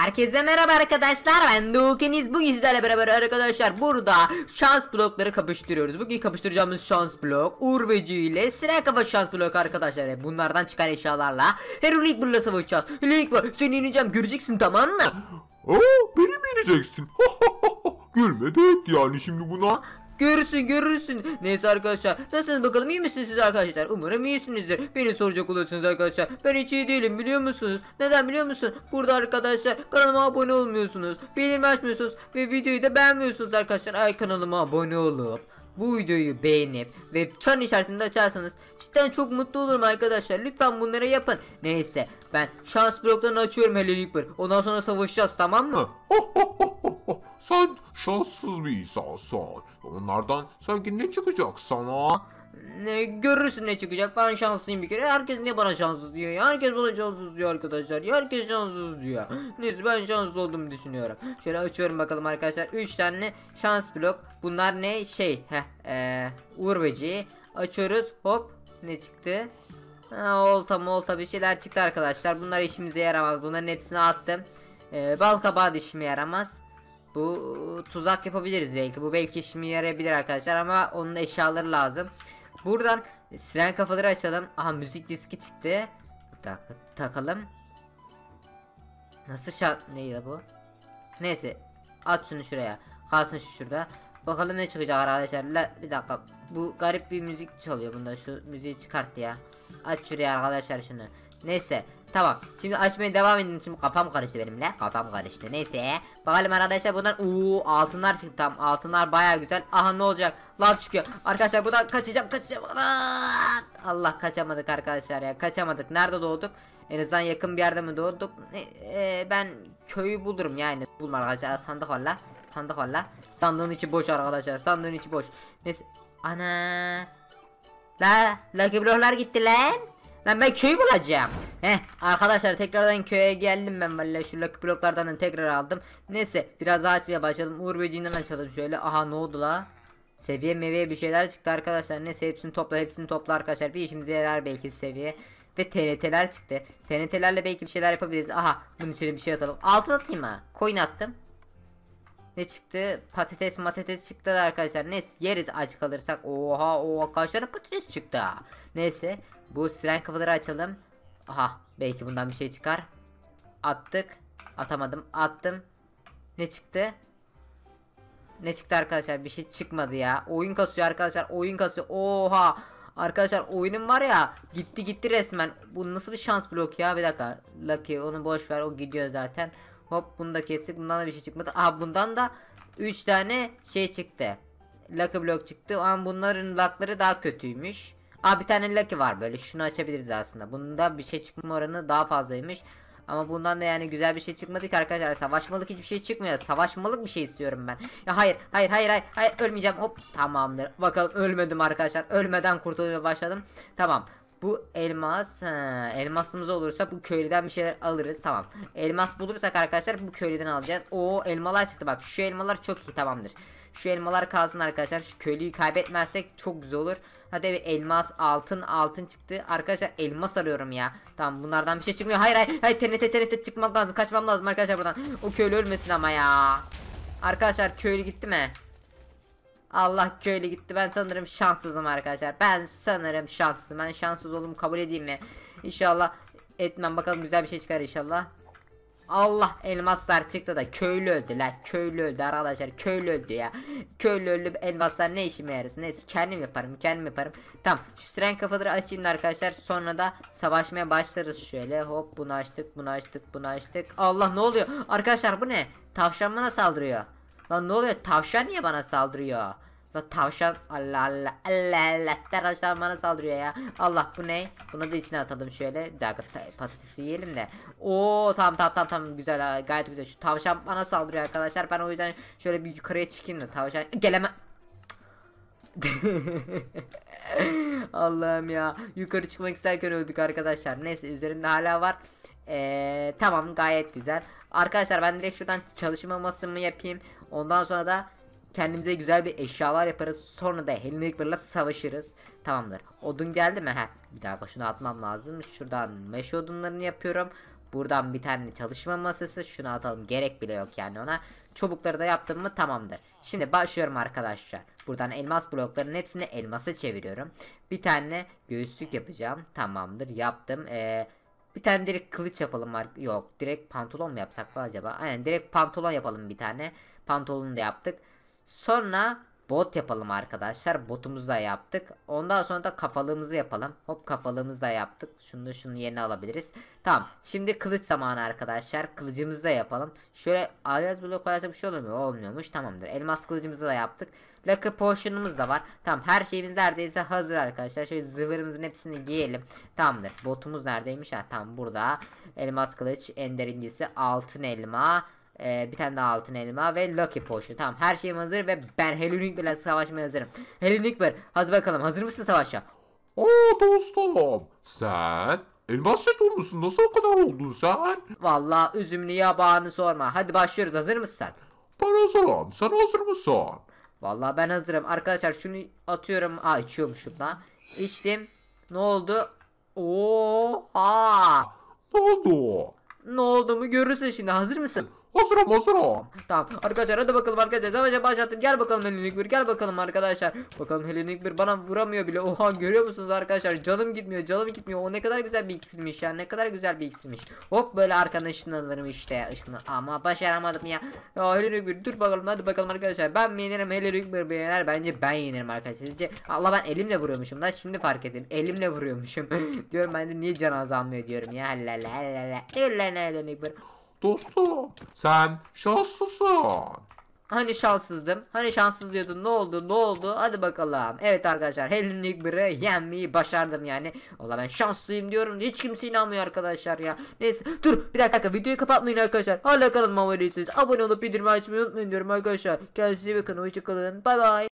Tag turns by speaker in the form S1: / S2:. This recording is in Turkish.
S1: Herkese merhaba arkadaşlar ben Nukeniz bugün sizlerle beraber arkadaşlar burada şans blokları kapıştırıyoruz Bugün kapıştıracağımız şans blok Urveci ile sıra kafa şans blok arkadaşlar e, Bunlardan çıkan eşyalarla Hero League Blue'la savaşacağız League Blue seni yeneceğim göreceksin tamam mı? Aa beni mi yeneceksin? Gülme et yani şimdi buna Görürsün görürsün. Neyse arkadaşlar. Nasılsınız bakalım iyi misiniz siz arkadaşlar? Umarım iyisinizdir. Beni soracak olursunuz arkadaşlar. Ben hiç iyi değilim biliyor musunuz? Neden biliyor musun? Burada arkadaşlar kanalıma abone olmuyorsunuz. Bildirim açmıyorsunuz. Ve videoyu da beğenmiyorsunuz arkadaşlar. Ay kanalıma abone olup bu videoyu beğenip ve çan işaretini de açarsanız cidden çok mutlu olurum arkadaşlar. Lütfen bunları yapın. Neyse ben şans bloklarını açıyorum hele ilk bir. Ondan sonra savaşacağız tamam mı? sen şanssız bir insansın. Onlardan sanki ne çıkacak sana? Ne görürsün ne çıkacak. Ben şanslıyım bir kere. Herkes ne bana şanssız diyor ya? Herkes bana şanssız diyor arkadaşlar. Ya herkes şanssız diyor. Neyse ben şanslı olduğumu düşünüyorum. Şöyle açıyorum bakalım arkadaşlar. 3 tane şans blok. Bunlar ne? Şey. Heh. E, Uğur Böceği. Açıyoruz. Hop. Ne çıktı? Ha, olta molta bir şeyler çıktı arkadaşlar. Bunlar işimize yaramaz. Bunların hepsini attım. Ee, bal kabağı da işime yaramaz. Bu e, tuzak yapabiliriz belki. Bu belki işime yarayabilir arkadaşlar ama onun eşyaları lazım. Buradan siren kafaları açalım. Aha müzik diski çıktı. Tak takalım. Nasıl şart neydi bu? Neyse at şunu şuraya. Kalsın şu şurada. Bakalım ne çıkacak arkadaşlar. La, bir dakika. Bu garip bir müzik çalıyor bunda. Şu müziği çıkart ya. Aç şuraya arkadaşlar şunu. Neyse. Tamam. Şimdi açmaya devam edin. Şimdi kafam karıştı benimle. Kafam karıştı. Neyse. Bakalım arkadaşlar bundan uuu altınlar çıktı. Tamam altınlar baya güzel. Aha ne olacak? Lav çıkıyor. Arkadaşlar buradan kaçacağım kaçacağım. Aa! Allah kaçamadık arkadaşlar ya. Kaçamadık. Nerede doğduk? En azından yakın bir yerde mi doğduk? E, ben köyü bulurum yani. Bulmam arkadaşlar. Sandık valla sandık var la. Sandığın içi boş arkadaşlar. Sandığın içi boş. Neyse. Ana. La. Lucky bloklar gitti lan. Lan ben köyü bulacağım. Heh arkadaşlar tekrardan köye geldim ben valla şu lucky bloklardan tekrar aldım. Neyse biraz daha açmaya başladım. Uğur böceğinden açalım şöyle. Aha ne oldu la? Seviye meyve bir şeyler çıktı arkadaşlar. Neyse hepsini topla hepsini topla arkadaşlar. Bir işimize yarar belki seviye. Ve TNT'ler çıktı. TNT'lerle belki bir şeyler yapabiliriz. Aha bunun içine bir şey atalım. Altın atayım ha. Coin attım. Ne çıktı? Patates matates çıktı arkadaşlar. Neyse yeriz aç kalırsak. Oha oha kaç patates çıktı. Neyse bu siren kapıları açalım. Aha belki bundan bir şey çıkar. Attık. Atamadım. Attım. Ne çıktı? Ne çıktı arkadaşlar? Bir şey çıkmadı ya. Oyun kasıyor arkadaşlar. Oyun kasıyor. Oha. Arkadaşlar oyunum var ya gitti gitti resmen. Bu nasıl bir şans blok ya bir dakika. Lucky onu boş ver o gidiyor zaten. Hop bunu da kestik. Bundan da bir şey çıkmadı. Aha bundan da 3 tane şey çıktı. Lucky block çıktı ama bunların luckları daha kötüymüş. Aa bir tane lucky var böyle. Şunu açabiliriz aslında. Bunda bir şey çıkma oranı daha fazlaymış. Ama bundan da yani güzel bir şey çıkmadı ki arkadaşlar. Savaşmalık hiçbir şey çıkmıyor. Savaşmalık bir şey istiyorum ben. Ya hayır, hayır, hayır, hayır, hayır ölmeyeceğim. Hop tamamdır. Bakalım ölmedim arkadaşlar. Ölmeden kurtulmaya başladım. Tamam. Bu elmas. Ha, elmasımız olursa bu köylüden bir şeyler alırız. Tamam. Elmas bulursak arkadaşlar bu köylüden alacağız. O elmalar çıktı bak. Şu elmalar çok iyi tamamdır. Şu elmalar kalsın arkadaşlar. Şu köylüyü kaybetmezsek çok güzel olur. Hadi bir elmas, altın, altın çıktı. Arkadaşlar elmas arıyorum ya. Tamam bunlardan bir şey çıkmıyor. Hayır hayır hayır TNT TNT çıkmak lazım. Kaçmam lazım arkadaşlar buradan. O köylü ölmesin ama ya. Arkadaşlar köylü gitti mi? Allah köyle gitti. Ben sanırım şanssızım arkadaşlar. Ben sanırım şanssızım. Ben şanssız oldum kabul edeyim mi? İnşallah etmem bakalım güzel bir şey çıkar inşallah. Allah elmaslar çıktı da köylü öldü lan köylü öldü arkadaşlar köylü öldü ya köylü öldü elmaslar ne işime yarısı neyse kendim yaparım kendim yaparım tamam şu siren kafaları açayım arkadaşlar sonra da savaşmaya başlarız şöyle hop bunu açtık bunu açtık bunu açtık Allah ne oluyor arkadaşlar bu ne tavşan bana saldırıyor lan ne oluyor tavşan niye bana saldırıyor La tavşan Allah Allah Allah Allah arkadaşlar bana saldırıyor ya. Allah bu ne? Bunu da içine atalım şöyle. Bir dakika patatesi yiyelim de. Oo tamam tamam tamam tamam güzel gayet güzel. Şu tavşan bana saldırıyor arkadaşlar. Ben o yüzden şöyle bir yukarıya çıkayım da tavşan geleme Allah'ım ya yukarı çıkmak isterken öldük arkadaşlar neyse üzerinde hala var ee, tamam gayet güzel arkadaşlar ben direkt şuradan çalışma masamı yapayım ondan sonra da Kendimize güzel bir eşyalar yaparız. Sonra da Helen Reaper'la savaşırız. Tamamdır. Odun geldi mi? Heh, bir daha şunu atmam lazım. Şuradan meş odunlarını yapıyorum. Buradan bir tane çalışma masası. Şunu atalım. Gerek bile yok yani ona. Çubukları da yaptım mı tamamdır. Şimdi başlıyorum arkadaşlar. Buradan elmas bloklarının hepsini elmasa çeviriyorum. Bir tane göğüslük yapacağım. Tamamdır. Yaptım. Eee... Bir tane direkt kılıç yapalım Yok direkt pantolon mu yapsak da acaba? Aynen direkt pantolon yapalım bir tane. Pantolonu da yaptık. Sonra bot yapalım arkadaşlar. Botumuzu da yaptık. Ondan sonra da kafalığımızı yapalım. Hop kafalığımızı da yaptık. Şunu da şunun yerine alabiliriz. Tamam. Şimdi kılıç zamanı arkadaşlar. Kılıcımızı da yapalım. Şöyle alias blok koyarsak bir şey olmuyor. Olmuyormuş. Tamamdır. Elmas kılıcımızı da yaptık. Lucky potion'umuz da var. Tamam her şeyimiz neredeyse hazır arkadaşlar. Şöyle zırhlarımızın hepsini giyelim. Tamamdır. Botumuz neredeymiş? Ha tamam burada. Elmas kılıç, ender incisi, altın elma. Ee, bir tane daha altın elma ve Lucky Potion. Tamam her şeyim hazır ve ben Helenik ile savaşmaya hazırım. Helenik bir hadi bakalım hazır mısın savaşa? Aa dostum sen elmas sektör musun? Nasıl o kadar oldun sen? Valla üzümlü yabağını sorma. Hadi başlıyoruz hazır mısın sen? Ben hazırım. Sen hazır mısın? Valla ben hazırım. Arkadaşlar şunu atıyorum. Aa içiyormuşum da. İçtim. Ne oldu? Oo! Aa! Ne oldu? Ne oldu mu görürsün şimdi. Hazır mısın? Hazırım hazırım. Tamam arkadaşlar hadi bakalım arkadaşlar. Savaşa başlattım. Gel bakalım Helenik bir gel bakalım arkadaşlar. Bakalım Helenik bir bana vuramıyor bile. Oha görüyor musunuz arkadaşlar? Canım gitmiyor canım gitmiyor. O ne kadar güzel bir iksirmiş ya. Ne kadar güzel bir iksirmiş. Hop böyle arkana ışınlanırım işte. Işınlan ama başaramadım ya. Ya Helenik bir dur bakalım hadi bakalım arkadaşlar. Ben mi yenerim Helenik bir yener. Bence ben yenerim arkadaşlar. Sizce Allah ben elimle vuruyormuşum da şimdi fark ettim. Elimle vuruyormuşum. diyorum ben de niye can azalmıyor diyorum ya. Helal helal helal. Helenik bir. Dostum sen şanslısın. Hani şanssızdım? Hani şanssız diyordun? Ne oldu? Ne oldu? Hadi bakalım. Evet arkadaşlar Helenlik bire yenmeyi başardım yani. Valla ben şanslıyım diyorum. Hiç kimse inanmıyor arkadaşlar ya. Neyse dur bir dakika videoyu kapatmayın arkadaşlar. Hala kanalıma abone değilseniz abone olup bildirimi açmayı unutmayın diyorum arkadaşlar. Kendinize iyi bakın. Hoşçakalın. Bay bay.